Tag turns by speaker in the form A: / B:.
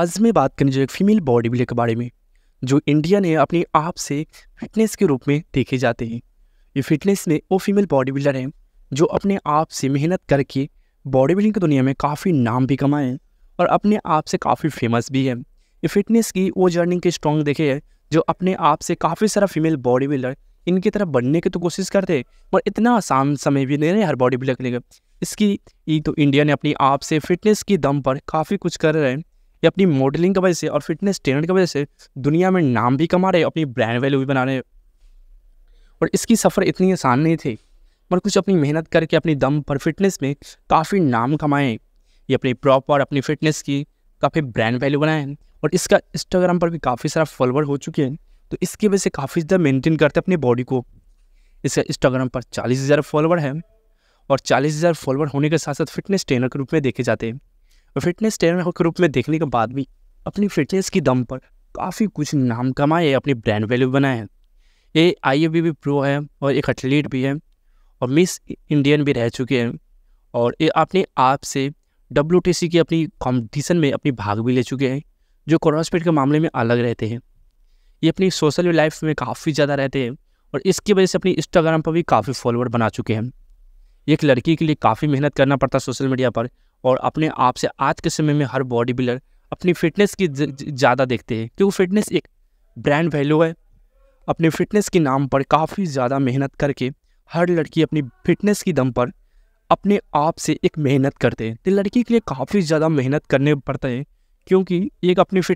A: आज मैं बात करने एक फीमेल बॉडी बिल्डर के बारे में जो इंडिया ने अपने आप से फिटनेस के रूप में देखे जाते हैं ये फिटनेस में वो फीमेल बॉडी बिल्डर हैं जो अपने आप से मेहनत करके बॉडी बिल्डिंग की दुनिया में काफ़ी नाम भी कमाए हैं और अपने आप से काफ़ी फेमस भी है ये फिटनेस की वो जर्निंग के स्ट्रॉन्ग देखे हैं जो अपने आप से काफ़ी सारा फीमेल बॉडी बिल्डर इनकी तरफ बनने की तो कोशिश करते हैं पर इतना आसान समय भी नहीं रहे हर बॉडी बिल्डर के लिए इसकी ये तो इंडिया ने अपने आप से फिटनेस के दम पर काफ़ी कुछ कर रहे हैं ये अपनी मॉडलिंग की वजह से और फिटनेस ट्रेनर की वजह से दुनिया में नाम भी कमा रहे अपनी ब्रांड वैल्यू भी बना रहे और इसकी सफ़र इतनी आसान नहीं थी मगर कुछ अपनी मेहनत करके अपनी दम पर फिटनेस में काफ़ी नाम कमाएँ ये अपनी प्रॉपर अपनी फिटनेस की काफ़ी ब्रांड वैल्यू बनाए और इसका इंस्टाग्राम पर भी काफ़ी सारा फॉलोअर हो चुके हैं तो इसकी वजह से काफ़ी ज़्यादा मेंटेन करते हैं अपनी बॉडी को इसका इंस्टाग्राम पर चालीस हज़ार फॉलोअर है और चालीस हज़ार फॉलोअर होने के साथ साथ फिटनेस ट्रेनर के रूप में देखे जाते हैं फिटनेस ट्रेनर के रूप में देखने के बाद भी अपनी फिटनेस की दम पर काफ़ी कुछ नाम कमाए अपनी ब्रांड वैल्यू बनाए हैं ये आई भी, भी प्रो है और एक एथलीट भी है और मिस इंडियन भी रह चुके हैं और ये अपने आप से डब्ल्यू टी सी की अपनी कॉम्पिटिशन में अपनी भाग भी ले चुके हैं जो क्रॉसफिट के मामले में अलग रहते हैं ये अपनी सोशल लाइफ में काफ़ी ज़्यादा रहते हैं और इसकी वजह से अपनी इंस्टाग्राम पर भी काफ़ी फॉलोअर बना चुके हैं एक लड़की के लिए काफ़ी मेहनत करना पड़ता है सोशल मीडिया पर और अपने आप से आज के समय में हर बॉडी बिल्डर अपनी फिटनेस की ज़्यादा देखते हैं क्योंकि फिटनेस एक ब्रांड वैल्यू है अपने फिटनेस के नाम पर काफ़ी ज़्यादा मेहनत करके हर लड़की अपनी फिटनेस की दम पर अपने आप से एक मेहनत करते हैं तो लड़की के लिए काफ़ी ज़्यादा मेहनत करने पड़ते हैं क्योंकि एक अपनी फिट